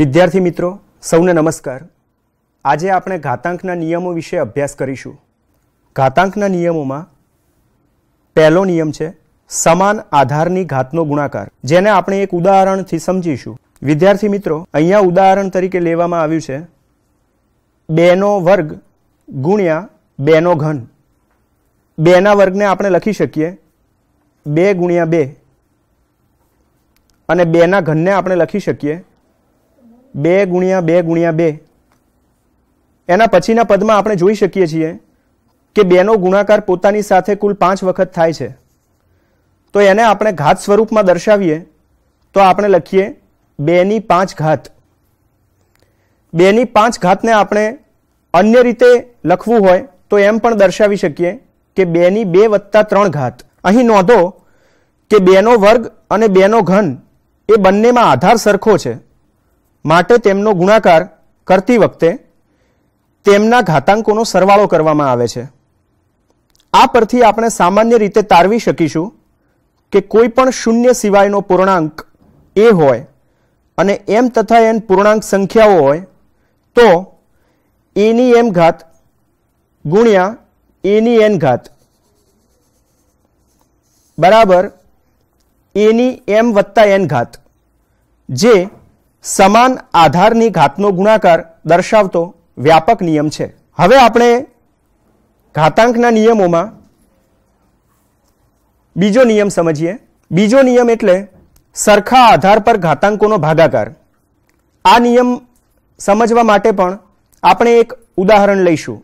વિદ્યાર્થી મિત્રો સૌને નમસ્કાર આજે આપણે ઘાતાંકના નિયમો વિશે અભ્યાસ કરીશું ઘાતાંકના નિયમોમાં પહેલો નિયમ છે સમાન આધારની ઘાતનો ગુણાકાર જેને આપણે એક ઉદાહરણથી સમજીશું વિદ્યાર્થી મિત્રો અહીંયા ઉદાહરણ તરીકે લેવામાં આવ્યું છે બેનો વર્ગ ગુણ્યા બેનો ઘન બેના વર્ગને આપણે લખી શકીએ બે ગુણ્યા બે અને બેના ઘનને આપણે લખી શકીએ બે ગુણ્યા બે ગુણ્યા બે એના પછીના પદમાં આપણે જોઈ શકીએ છીએ કે બેનો ગુણાકાર પોતાની સાથે કુલ પાંચ વખત થાય છે તો એને આપણે ઘાત સ્વરૂપમાં દર્શાવીએ તો આપણે લખીએ બેની પાંચ ઘાત બેની પાંચ ઘાતને આપણે અન્ય રીતે લખવું હોય તો એમ પણ દર્શાવી શકીએ કે બેની બે વત્તા ત્રણ ઘાત અહીં નોંધો કે બેનો વર્ગ અને બેનો ઘન એ બંનેમાં આધાર સરખો છે માટે તેમનો ગુણાકાર કરતી વખતે તેમના ઘાતાંકોનો સરવાળો કરવામાં આવે છે આ પરથી આપણે સામાન્ય રીતે તારવી શકીશું કે કોઈ પણ શૂન્ય સિવાયનો પૂર્ણાંક એ હોય અને એમ તથા એન પૂર્ણાંક સંખ્યાઓ હોય તો એની એમ ઘાત ગુણ્યા એની એન ઘાત બરાબર એની એમ વત્તા એન ઘાત જે સમાન આધારની ઘાતનો ગુણાકાર દર્શાવતો વ્યાપક નિયમ છે હવે આપણે ઘાતાંકના નિયમોમાં બીજો નિયમ સમજીએ બીજો નિયમ એટલે સરખા આધાર પર ઘાતાંકોનો ભાગાકાર આ નિયમ સમજવા માટે પણ આપણે એક ઉદાહરણ લઈશું